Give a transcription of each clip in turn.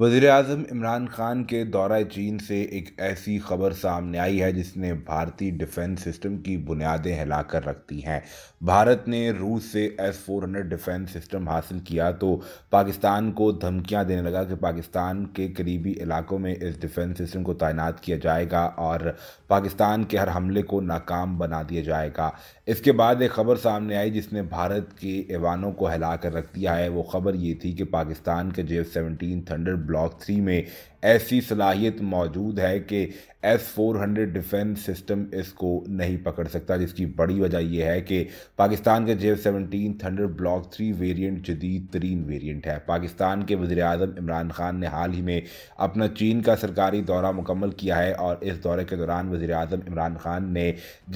वजीर अजम इमरान खान के दौरा चीन से एक ऐसी खबर सामने आई है जिसने भारतीय डिफेंस सिस्टम की बुनियादें हिलाकर रख दी हैं भारत ने रूस से S four hundred defence system हासिल किया तो पाकिस्तान को धमकियां देने लगा कि पाकिस्तान के करीबी इलाकों में इस डिफेंस सिस्टम को तैनात किया जाएगा और पाकिस्तान के हर हमले को नाकाम बना दिया जाएगा इसके बाद एक खबर सामने आई जिसने भारत के ऐवानों को हिलाकर रख दिया है वो खबर ये थी कि पाकिस्तान के F seventeen thunder block three में ऐसी सलाहियत मौजूद है कि S four hundred defence system इसको नहीं पकड़ सकता जिसकी बड़ी वजह यह है कि पाकिस्तान का J seventeen thunder block three variant जदीद तरीन वेरिएंट है पाकिस्तान के वजे अजम इमरान खान ने हाल ही में अपना चीन का सरकारी दौरा मुकम्मल किया है और इस दौरे के दौरान वजे अजम इमरान खान ने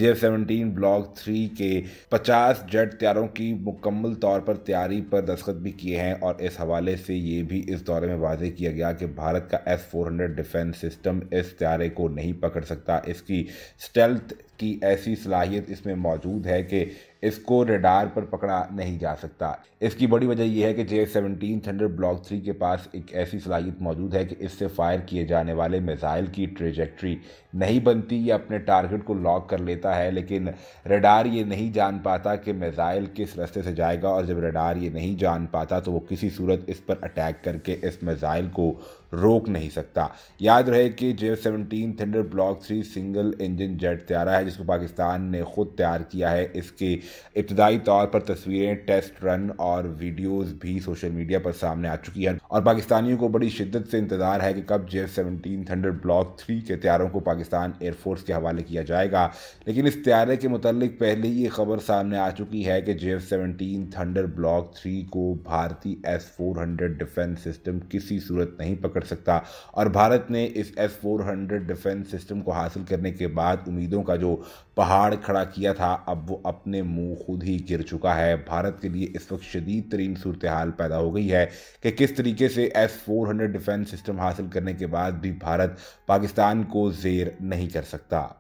जे सेवनटीन ब्लॉक थ्री के पचास जेट तैयारों की मुकम्मल तौर पर तैयारी पर दस्खत भी किए हैं और इस हवाले से ये भी इस दौरे में वाजे किया गया कि भारत का S S four hundred defence system इस त्यारे को नहीं पकड़ सकता इसकी स्टेल्थ की ऐसी सलाहियत इसमें मौजूद है कि इसको रडार पर पकड़ा नहीं जा सकता इसकी बड़ी वजह यह है कि J seventeen thunder block three के पास एक ऐसी सलाहियत मौजूद है कि इससे फायर किए जाने वाले मिसाइल की ट्रेजेक्ट्री नहीं बनती या अपने टारगेट को लॉक कर लेता है लेकिन रडार ये नहीं जान पाता कि मिसाइल किस रास्ते से जाएगा और जब रडार ये नहीं जान पाता तो वो किसी सूरत इस पर अटैक करके इस मिसाइल को रोक नहीं सकता याद रहे कि J seventeen thunder block three single engine jet तैयार है जिसको पाकिस्तान ने खुद तैयार किया है इसके इब्तदाई तौर पर तस्वीरें टेस्ट रन और वीडियोज़ भी सोशल मीडिया पर सामने आ चुकी हैं और पाकिस्तानियों को बड़ी शिद्दत से इंतजार है कि कब J F seventeen thunder block three के तैयारों को पाकिस्तान एयरफोर्स के हवाले किया जाएगा लेकिन इस त्यारे के मुतलिक पहले ही ये खबर सामने आ चुकी है कि J F seventeen thunder block three को भारतीय S four hundred defence system किसी सूरत नहीं पकड़ सकता और भारत ने इस S four hundred defence system को हासिल करने के बाद उम्मीदों का जो पहाड़ खड़ा किया था अब वो अपने मुंह खुद ही गिर चुका है भारत के लिए इस वक्त शदीद तरीन सूरत हाल पैदा हो गई है कि किस तरीके से S four hundred defence system हासिल करने के बाद भी भारत पाकिस्तान को जेर नहीं कर सकता